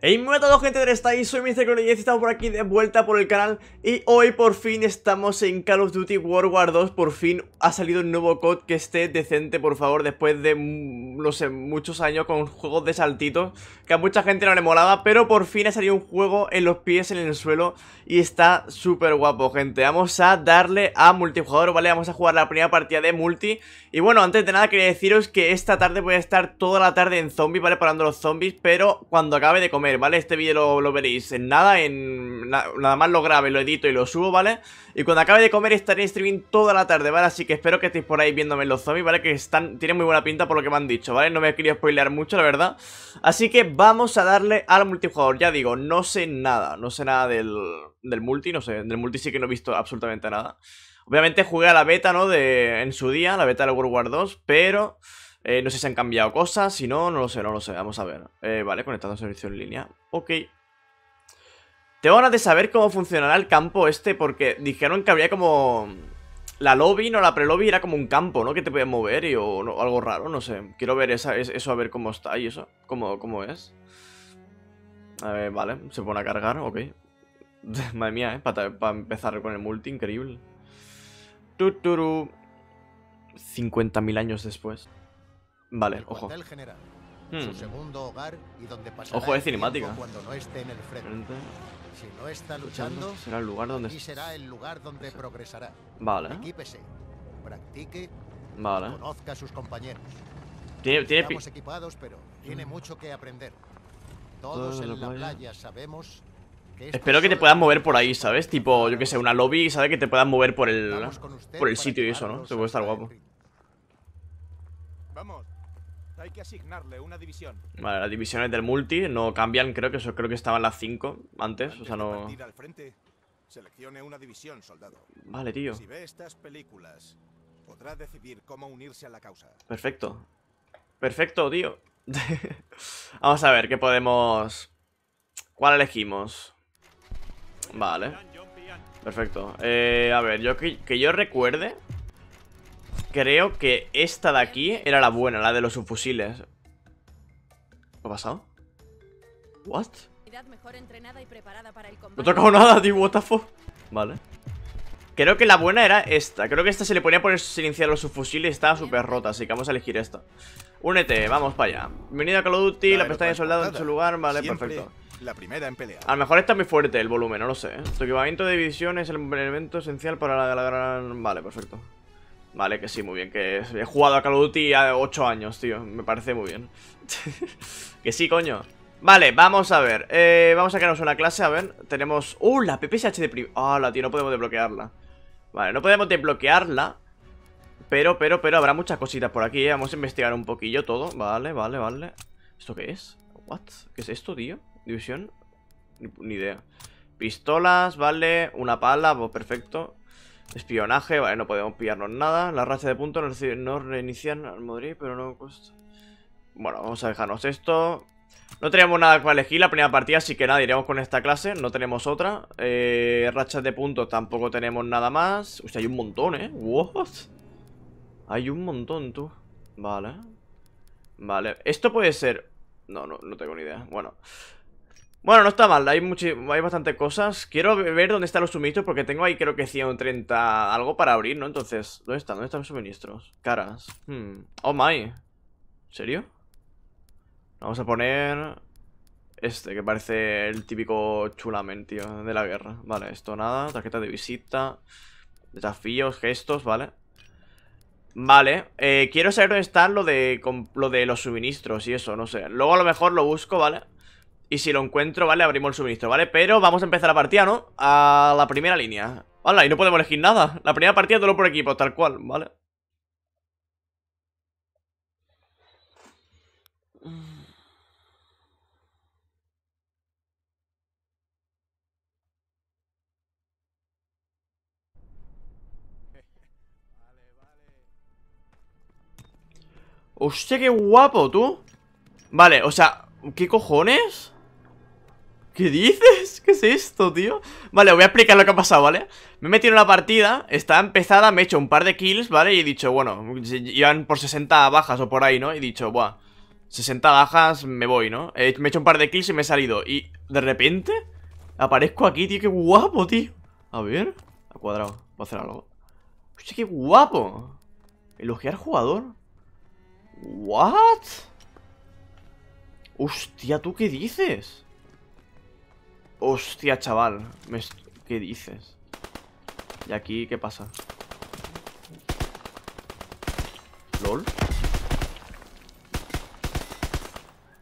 Hey, muy a todos gente, ¿dónde estáis? Soy Mr. y estamos por aquí de vuelta por el canal Y hoy por fin estamos en Call of Duty World War 2 Por fin ha salido un nuevo COD que esté decente, por favor Después de, mm, no sé, muchos años con juegos de saltitos Que a mucha gente no le molaba Pero por fin ha salido un juego en los pies, en el suelo Y está súper guapo, gente Vamos a darle a multijugador, ¿vale? Vamos a jugar la primera partida de multi y bueno, antes de nada quería deciros que esta tarde voy a estar toda la tarde en zombies, ¿vale? Parando los zombies, pero cuando acabe de comer, ¿vale? Este vídeo lo, veréis en nada, en nada más lo grabe, lo edito y lo subo, ¿vale? Y cuando acabe de comer estaré en streaming toda la tarde, ¿vale? Así que espero que estéis por ahí viéndome los zombies, ¿vale? Que están, tienen muy buena pinta por lo que me han dicho, ¿vale? No me he querido spoilear mucho, la verdad. Así que vamos a darle al multijugador. Ya digo, no sé nada, no sé nada del, del multi, no sé, del multi sí que no he visto absolutamente nada. Obviamente jugué a la beta, ¿no? De, en su día, la beta de World War 2, pero eh, no sé si han cambiado cosas, si no, no lo sé, no lo sé, vamos a ver. Eh, vale, conectando servicio en línea, ok. Tengo ganas de saber cómo funcionará el campo este, porque dijeron que había como... La lobby, no, la pre-lobby era como un campo, ¿no? Que te podías mover y o, algo raro, no sé. Quiero ver eso, a ver cómo está y eso, cómo, cómo es. A ver, vale, se pone a cargar, ok. Madre mía, ¿eh? Para empezar con el multi, increíble. Tuturu. 50.000 años después. Vale, el ojo. General, hmm. su segundo hogar y donde ojo de cinemática. Cuando no esté en el frente. Si no está luchando, será el lugar donde Y será el lugar donde progresará. Vale. Equípese, practique, vale. conozca a sus compañeros. Tiene, tiene Estamos equipados, pero tiene hmm. mucho que aprender. Todos en la playa sabemos Espero que te puedas mover por ahí, ¿sabes? Tipo, yo que sé, una lobby, ¿sabes? Que te puedan mover por el, por el sitio y eso, ¿no? Se puede estar guapo. Vamos. Hay que asignarle una división. Vale, las divisiones del multi no cambian, creo que eso creo que estaban las 5 antes, o sea, no Vale, tío. Perfecto. Perfecto, tío. Vamos a ver qué podemos ¿Cuál elegimos? Vale Perfecto eh, A ver, yo que, yo recuerde Creo que esta de aquí era la buena, la de los subfusiles ¿Qué ha pasado? ¿What? No he tocado nada, tío, what the fuck Vale Creo que la buena era esta Creo que esta se le ponía por silenciar los subfusiles Estaba súper rota, así que vamos a elegir esta Únete, vamos para allá Bienvenido a Call la, pestaña de pues, soldado en su lugar Vale, perfecto la primera en pelear A lo mejor está muy fuerte el volumen, no lo sé. ¿eh? Tu equipamiento de división es el elemento esencial para la, gran... Vale, perfecto. Vale, que sí, muy bien. Que he jugado a Call of Duty a 8 años, tío. Me parece muy bien. que sí, coño. Vale, vamos a ver. Eh, vamos a crearnos una clase, a ver. Tenemos... ¡Uh! La PPSH de ah la tío! No podemos desbloquearla. Vale, no podemos desbloquearla. Pero, pero, pero habrá muchas cositas por aquí, eh, Vamos a investigar un poquillo todo Vale, vale, vale ¿Esto qué es? ¿What? ¿Qué es esto, tío? División. Ni, idea. Pistolas, vale. Una pala, pues perfecto. Espionaje, vale, no podemos pillarnos nada. La racha de puntos no reinician al Madrid, pero no cuesta. Bueno, vamos a dejarnos esto. No tenemos nada para elegir la primera partida, así que nada, iremos con esta clase, no tenemos otra. Eh, rachas de puntos tampoco tenemos nada más. usted hay un montón, ¿eh? ¿What? Hay un montón, tú. Vale. Vale. Esto puede ser... No, no, no tengo ni idea. Bueno. Bueno, no está mal, hay, hay bastante cosas. Quiero ver dónde están los suministros porque tengo ahí creo que 130 algo para abrir, ¿no? Entonces, ¿dónde están? ¿Dónde están los suministros? Caras. Hmm. Oh my. ¿En serio? Vamos a poner... Este, que parece el típico chulamen, tío, de la guerra. Vale, esto nada, tarjeta de visita, desafíos, gestos, vale. Vale, eh, quiero saber dónde están lo de, lo de los suministros y eso, no sé. Luego a lo mejor lo busco, ¿vale? vale y si lo encuentro, vale, abrimos el suministro, ¿vale? Pero vamos a empezar la partida, ¿no? A la primera línea Vale, y no podemos elegir nada La primera partida todo por equipo, tal cual, ¿vale? Hostia, qué guapo, tú Vale, o sea, ¿qué cojones? ¿Qué dices? ¿Qué es esto, tío? Vale, voy a explicar lo que ha pasado, ¿vale? Me he metido en la partida, está empezada, me he hecho un par de kills, ¿vale? Y he dicho, bueno, iban por 60 bajas o por ahí, ¿no? Y he dicho, buah, 60 bajas, me voy, ¿no? He, me he hecho un par de kills y me he salido. Y de repente aparezco aquí, tío, qué guapo, tío. A ver, ha cuadrado, voy a hacer algo. Hostia, qué guapo. Elogiar jugador. What? Hostia, ¿tú qué dices? Hostia, chaval. ¿Qué dices? ¿Y aquí qué pasa? ¿Lol?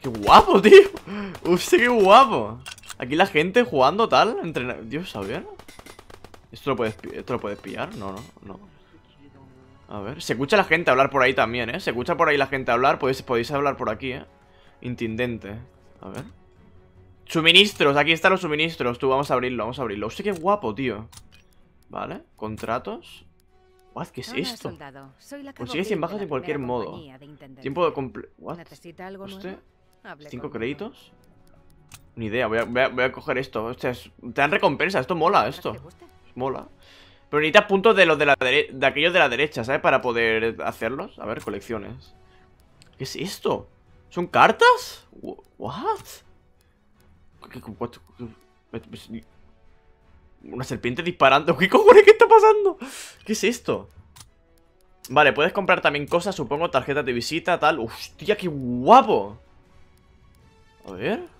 ¡Qué guapo, tío! ¡Hostia, qué guapo! Aquí la gente jugando tal, entre Dios, ¿sabía? ¿Esto lo, puedes, ¿Esto lo puedes pillar? No, no, no. A ver, se escucha la gente hablar por ahí también, ¿eh? Se escucha por ahí la gente hablar, podéis, podéis hablar por aquí, ¿eh? Intendente. A ver. Suministros, aquí están los suministros Tú, vamos a abrirlo, vamos a abrirlo ¡Hostia, qué guapo, tío Vale, contratos What, ¿qué es esto? Consigue pues 100 bajas de cualquier modo Tiempo de comple... What? ¿Cinco créditos? Ni idea, voy a, coger esto te dan recompensa, esto mola, esto Mola Pero necesitas puntos de los de la de aquellos de la derecha, ¿sabes? Para poder hacerlos A ver, colecciones ¿Qué es esto? ¿Son cartas? What? Una serpiente disparando. ¿Qué cojones? ¿Qué está pasando? ¿Qué es esto? Vale, puedes comprar también cosas, supongo, tarjetas de visita, tal. ¡Hostia, qué guapo! A ver...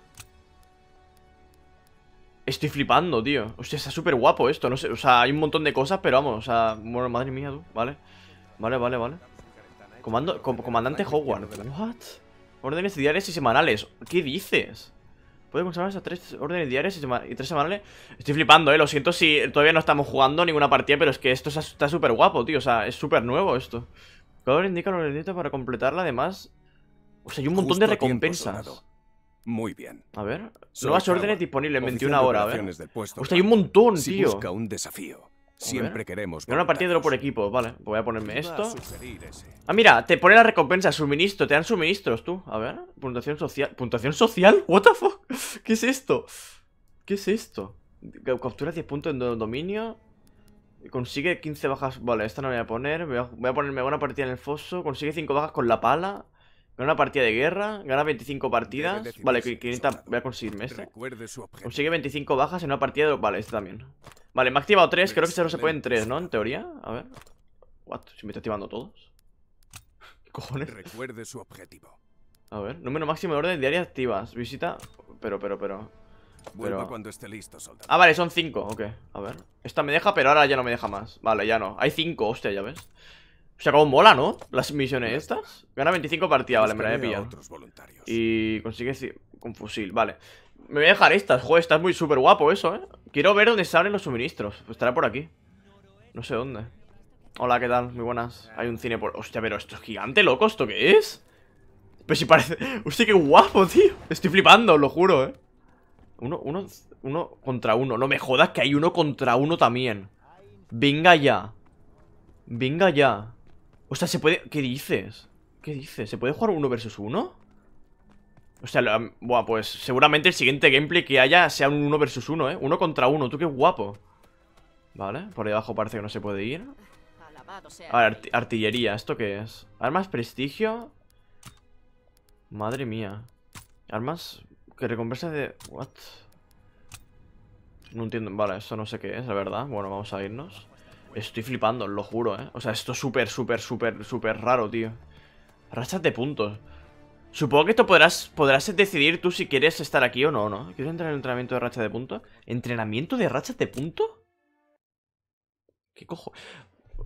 Estoy flipando, tío. Hostia, está súper guapo esto. No sé, o sea, hay un montón de cosas, pero vamos, o sea, madre mía, tú. Vale, vale, vale, vale. comandante Hogwarts Órdenes diarias y semanales. ¿Qué dices? Puede conservar a tres órdenes diarias y, tres semanales. Estoy flipando, eh. Lo siento si todavía no estamos jugando ninguna partida, pero es que esto está súper guapo, tío. O sea, es súper nuevo esto. Cada hora indica lo necesito para completarla, además. O sea, hay un montón de recompensas. Muy bien. A ver. nuevas órdenes disponibles en 21 horas, a ver. o sea, hay un montón, tío. un desafío. Siempre queremos. Gana oro por equipo, vale. Voy a ponerme esto. Ah, mira, te pone la recompensa, suministro. Te dan suministros, tú. A ver, puntuación social. ¿Puntuación social? ¿What ¿Qué es esto? ¿Qué es esto? Captura 10 puntos en dominio. Consigue 15 bajas. Vale, esta no la voy a poner. Voy a, ponerme una partida en el foso. Consigue 5 bajas con la pala. Gana una partida de guerra, gana 25 partidas. Vale, 500, voy a conseguirme esta. Consigue 25 bajas en una partida de... Vale, esta también. Vale, me ha activado tres, creo que solo se pueden tres, ¿no? En teoría, a ver What, si me está activando todos ¿Qué cojones? Recuerde su objetivo A ver, número máximo de orden diaria activas Visita, pero, pero, pero bueno cuando esté listo, Ah, vale, son cinco, ok. A ver. Esta me deja, pero ahora ya no me deja más. Vale, ya no. Hay cinco, hostia, ya ves. O sea, como mola, ¿no? Las misiones estas. Gana 25 partidas, vale, me la a pillar Y consigue con fusil, vale. Me voy a dejar estas, joder, está muy súper guapo eso, eh Quiero ver dónde salen los suministros Estará por aquí No sé dónde Hola, ¿qué tal? Muy buenas Hay un cine por... Hostia, pero esto es gigante, loco ¿Esto qué es? Pues si parece... Hostia, qué guapo, tío Estoy flipando, lo juro, eh Uno, uno, uno contra uno No me jodas que hay uno contra uno también Venga ya Venga ya O sea, se puede... ¿Qué dices? ¿Qué dices? ¿Se puede jugar uno versus uno? O sea, bueno, pues seguramente el siguiente gameplay que haya sea un 1 versus 1, ¿eh? Uno contra uno, tú qué guapo. Vale, por ahí abajo parece que no se puede ir. A ver, artillería, ¿esto qué es? Armas prestigio. Madre mía. Armas que recompensa de... What? No entiendo. Vale, eso no sé qué es, la verdad. Bueno, vamos a irnos. Estoy flipando, lo juro, ¿eh? O sea, esto es súper, súper, súper, súper raro, tío. Rachas de puntos. Supongo que esto podrás, podrás decidir tú si quieres estar aquí o no, ¿no? ¿Quieres entrar en entrenamiento de racha de puntos? ¿Entrenamiento de racha de punto? ¿Qué cojo?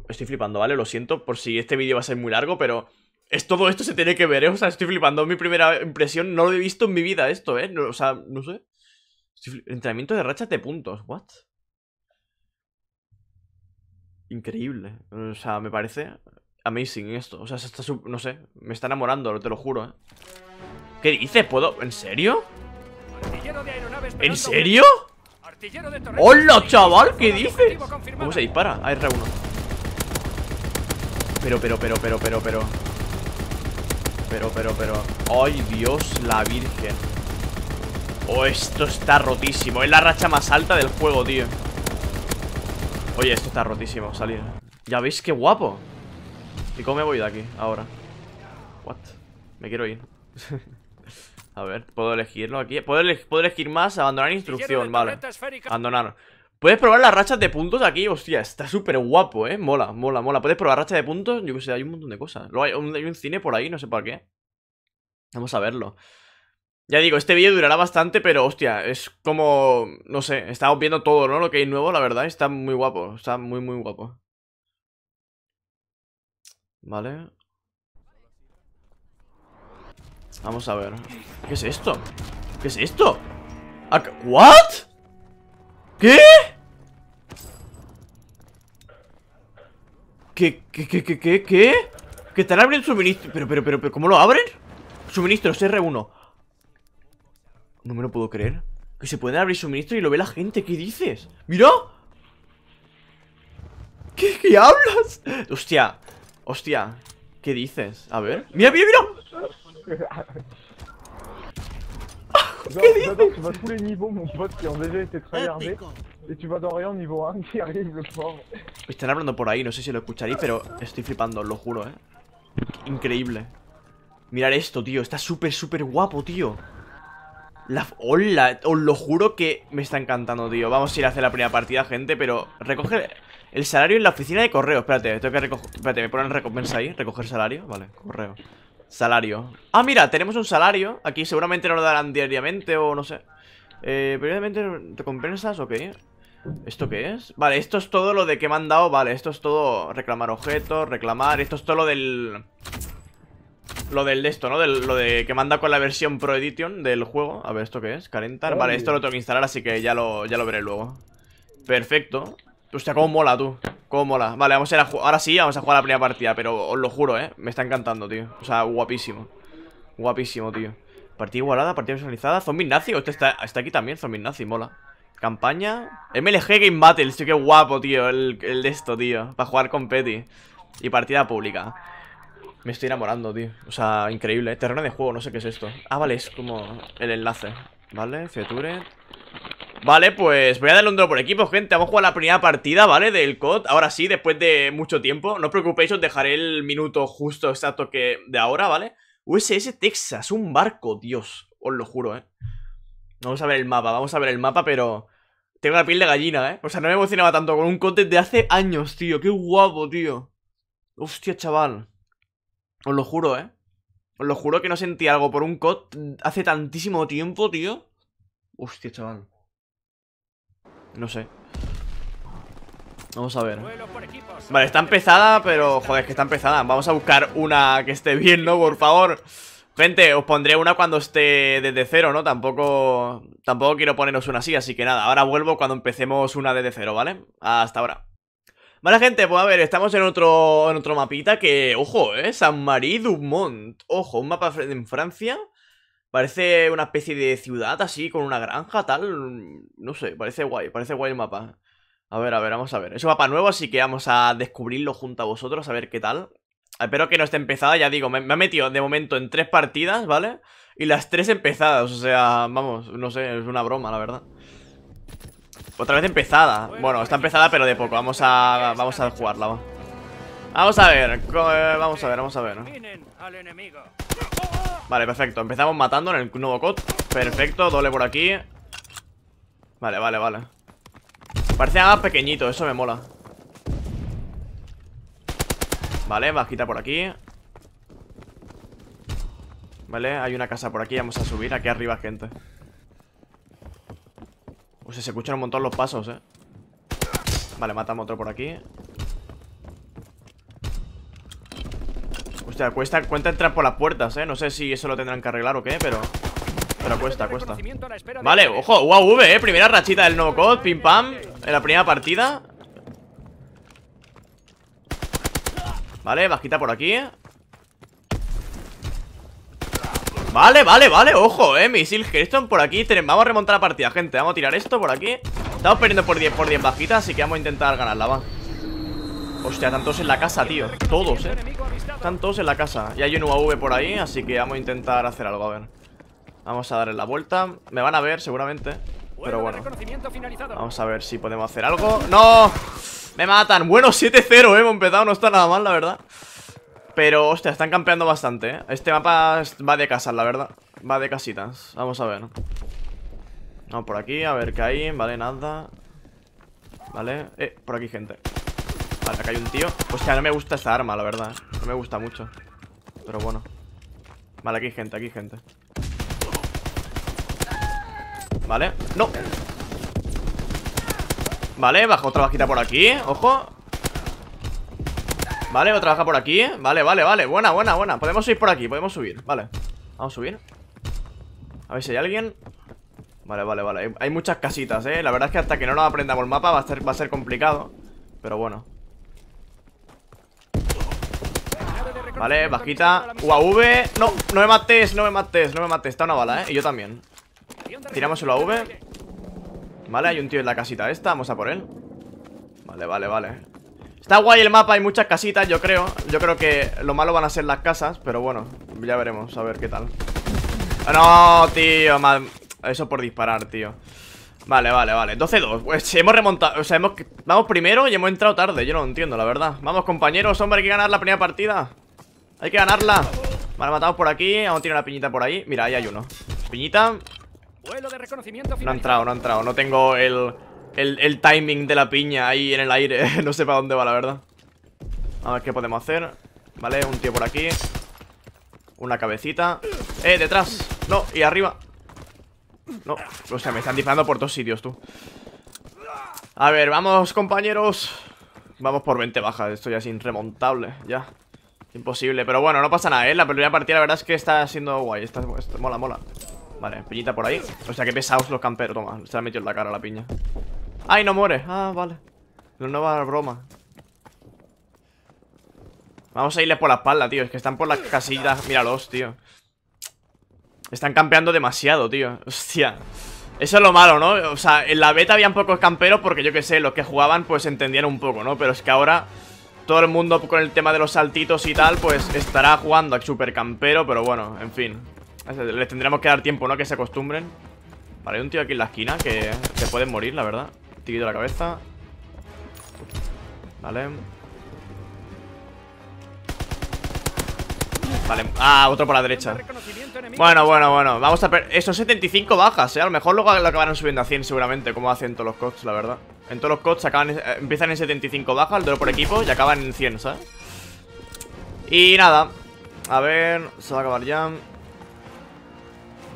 Estoy flipando, ¿vale? Lo siento por si este vídeo va a ser muy largo, pero... Es, todo esto se tiene que ver, ¿eh? O sea, estoy flipando. Mi primera impresión, no lo he visto en mi vida esto, ¿eh? o sea, no sé. Entrenamiento de rachas de puntos, ¿what? Increíble. O sea, me parece amazing esto. O sea, se está no sé, me está enamorando, te lo juro, ¿eh? ¿Qué dices? ¿Puedo? ¿En serio? ¿En serio? ¡Hola, chaval! ¿Qué dices? ¿Cómo se dispara? Ah, R1 Pero, pero, pero, pero, pero, pero Pero, pero, pero ¡Ay, Dios, la virgen! Oh, esto está rotísimo Es la racha más alta del juego, tío Oye, esto está rotísimo, salir Ya veis qué guapo ¿Y cómo me voy de aquí ahora? What? Me quiero ir. a ver, ¿puedo elegirlo aquí? ¿Puedo, elegir más? Abandonar instrucción, vale. Abandonar. Puedes probar las rachas de puntos aquí, hostia, está súper guapo, eh Mola, mola, mola, puedes probar rachas de puntos Yo qué sé, hay un montón de cosas Luego hay, un, cine por ahí, no sé por qué Vamos a verlo Ya digo, este vídeo durará bastante, pero hostia Es como, no sé, estamos viendo todo, ¿no? Lo que hay nuevo, la verdad, está muy guapo Está muy, muy guapo Vale. Vamos a ver. ¿Qué es esto? ¿Qué es esto? ¿What? ¿Qué? ¿Qué, qué, qué, qué, qué, qué? ¿Que están abriendo suministro? Pero, pero, pero, pero, ¿cómo lo abren? Suministros R1 No me lo puedo creer Que se pueden abrir suministros y lo ve la gente ¿Qué dices? ¡Mira! ¿Qué, qué hablas? Hostia Hostia, ¿qué dices? A ver. ¡Mira, mira, mira! mira qué dices? Están hablando por ahí, no sé si lo escucharéis, pero estoy flipando, os lo juro, eh. Increíble. Mirar esto, tío. Está súper, súper guapo, tío. La... Hola, os lo juro que me está encantando, tío. Vamos a ir a hacer la primera partida, gente, pero recoge el salario en la oficina de correo. Espérate, tengo que recoger. Espérate, me ponen recompensa ahí. Recoger salario. Vale, correo. Salario. Ah, mira, tenemos un salario. Aquí seguramente nos lo darán diariamente o no sé. Eh, previamente, recompensas, ok. ¿Esto qué es? Vale, esto es todo lo de que me han dado. Vale, esto es todo reclamar objetos, reclamar. Esto es todo lo del. Lo del de esto, ¿no? lo de que manda con la versión Pro Edition del juego. A ver, ¿esto qué es? Calentar. Vale, esto lo tengo que instalar, así que ya lo, ya lo veré luego. Perfecto. Hostia, cómo mola, tú Cómo mola Vale, vamos a ir a Ahora sí, vamos a jugar la primera partida Pero os lo juro, eh Me está encantando, tío O sea, guapísimo Guapísimo, tío Partida igualada, partida personalizada Zombie nazi Este está, aquí también Zombie nazi, mola Campaña MLG Game Battle, Tío, qué guapo, tío el, de esto, tío Para jugar con Petty Y partida pública me estoy enamorando, tío. O sea, increíble. Eh. Terreno de juego, no sé qué es esto. Ah, vale, es como el enlace. Vale, Feature. Vale, pues voy a darle un drop por equipo, gente Vamos a jugar la primera partida, ¿vale? Del COD Ahora sí, después de mucho tiempo No os preocupéis, os dejaré el minuto justo exacto que de ahora, ¿vale? USS Texas, un barco, Dios Os lo juro, ¿eh? Vamos a ver el mapa, vamos a ver el mapa, pero... Tengo la piel de gallina, ¿eh? O sea, no me emocionaba tanto con un COD desde hace años, tío Qué guapo, tío Hostia, chaval Os lo juro, ¿eh? Os lo juro que no sentí algo por un COD hace tantísimo tiempo, tío Hostia, chaval no sé Vamos a ver Vale, está empezada, pero... Joder, es que está empezada Vamos a buscar una que esté bien, ¿no? Por favor Gente, os pondré una cuando esté desde cero, ¿no? Tampoco... Tampoco quiero poneros una así, así que nada Ahora vuelvo cuando empecemos una desde cero, ¿vale? Hasta ahora Vale, gente, pues a ver, estamos en otro, en otro mapita que... Ojo, ¿eh? San Marí Dumont Ojo, un mapa en Francia Parece una especie de ciudad así, con una granja, tal. Mm, no sé, parece guay, parece guay el mapa. A ver, a ver, vamos a ver. Es un mapa nuevo, así que vamos a descubrirlo junto a vosotros, a ver qué tal. Espero que no esté empezada, ya digo, me, ha metido de momento en tres partidas, ¿vale? Y las tres empezadas, o sea, vamos, no sé, es una broma, la verdad. Otra vez empezada. Bueno, está empezada, pero de poco. Vamos a, vamos a jugarla, eh, Vamos a ver, vamos a ver, vamos a ver. Vale, perfecto, empezamos matando en el nuevo COD Perfecto, doble por aquí Vale, vale, vale Parece más pequeñito, eso me mola Vale, bajita por aquí Vale, hay una casa por aquí, vamos a subir Aquí arriba, gente O sea, se escuchan un montón los pasos, eh Vale, matamos otro por aquí cuesta, cuenta entrar por las puertas, eh No sé si eso lo tendrán que arreglar o qué, pero... Pero cuesta, cuesta Vale, ojo, UAV, eh Primera rachita del nuevo code, pim pam En la primera partida Vale, bajita por aquí Vale, vale, vale, ojo, eh Misil Hearthstone por aquí Vamos a remontar la partida, gente Vamos a tirar esto por aquí Estamos perdiendo por 10 por 10 bajitas Así que vamos a intentar ganarla, va Hostia, están todos en la casa, tío Todos, eh Están todos en la casa Y hay un UAV por ahí, así que vamos a intentar hacer algo, a ver Vamos a darle la vuelta Me van a ver, seguramente Pero bueno Vamos a ver si podemos hacer algo ¡No! Me matan Bueno, 7-0, eh, hemos empezado No está nada mal, la verdad pero, hostia, están campeando bastante, ¿eh? Este mapa va de casas, la verdad Va de casitas, vamos a ver Vamos por aquí, a ver qué hay Vale, nada Vale, eh, por aquí gente Vale, acá hay un tío Hostia, no me gusta esta arma, la verdad eh. No me gusta mucho Pero bueno Vale, aquí hay gente, aquí hay gente Vale, no Vale, bajo otra bajita por aquí Ojo Vale, otra baja por aquí Vale, vale, vale, buena, buena, buena Podemos subir por aquí, podemos subir, vale Vamos a subir A ver si hay alguien Vale, vale, vale, hay muchas casitas, eh La verdad es que hasta que no nos aprendamos el mapa va a ser, va a ser complicado Pero bueno Vale, bajita UAV No, no me mates, no me mates, no me mates Está una bala, eh, y yo también Tiramos el UAV Vale, hay un tío en la casita esta, vamos a por él Vale, vale, vale Está guay el mapa, hay muchas casitas, yo creo Yo creo que lo malo van a ser las casas Pero bueno, ya veremos, a ver qué tal ah, No, tío Eso por disparar, tío Vale, vale, vale, 12-2 Pues hemos remontado, o sea, hemos... vamos primero y hemos entrado tarde Yo no lo entiendo, la verdad Vamos compañeros, hombre, hay que ganar la primera partida hay que ganarla Vale, matado por aquí Aún tiene una piñita por ahí Mira, ahí hay uno Piñita No ha entrado, no ha entrado No tengo el, el, el timing de la piña ahí en el aire No sé para dónde va, la verdad A ver qué podemos hacer Vale, un tío por aquí Una cabecita Eh, detrás No, y arriba No, o sea, me están disparando por dos sitios, tú A ver, vamos, compañeros Vamos por 20 bajas Esto ya es irremontable, ya Imposible, pero bueno, no pasa nada, ¿eh? La primera partida la verdad es que está siendo guay está, Mola, mola Vale, piñita por ahí O sea, qué pesados los camperos Toma, se la metido en la cara la piña ¡Ay, no muere! Ah, vale No La nueva broma Vamos a irle por la espalda, tío Es que están por las casillas Míralos, tío Están campeando demasiado, tío Hostia eso es lo malo, ¿no? O sea, en la beta habían pocos camperos porque yo que sé, los que jugaban pues entendían un poco, ¿no? Pero es que ahora todo el mundo con el tema de los saltitos y tal, pues estará jugando a supercampero pero bueno, en fin. Les tendremos que dar tiempo, ¿no? Que se acostumbren. Vale, hay un tío aquí en la esquina que se pueden morir, la verdad. de la cabeza. Vale. Vale, ah, otro por la derecha Bueno, bueno, bueno Vamos a perder Son 75 bajas, eh A lo mejor luego lo acabarán subiendo a 100 seguramente Como hacen todos los CODs, la verdad En todos los CODs acaban, eh, empiezan en 75 bajas El duelo por equipo y acaban en 100, ¿sabes? Y nada A ver, se va a acabar ya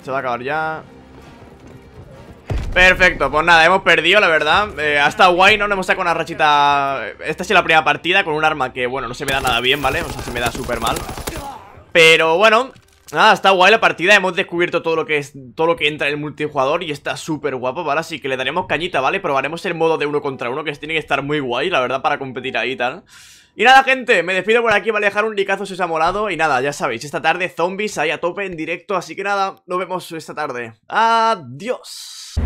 Se va a acabar ya Perfecto, pues nada, hemos perdido, la verdad eh, Hasta guay, ¿no? Nos hemos sacado una rachita eh, Esta ha sido la primera partida con un arma que, bueno, no se me da nada bien, ¿vale? O sea, se me da súper mal pero bueno, nada, está guay la partida Hemos descubierto todo lo que es todo lo que entra en el multijugador Y está súper guapo, ¿vale? Así que le daremos cañita, ¿vale? Probaremos el modo de uno contra uno Que tiene que estar muy guay, la verdad, para competir ahí y tal y nada, gente, me despido por aquí, vale, dejar un licazo si os ha Y nada, ya sabéis, esta tarde zombies ahí a tope en directo Así que nada, nos vemos esta tarde Adiós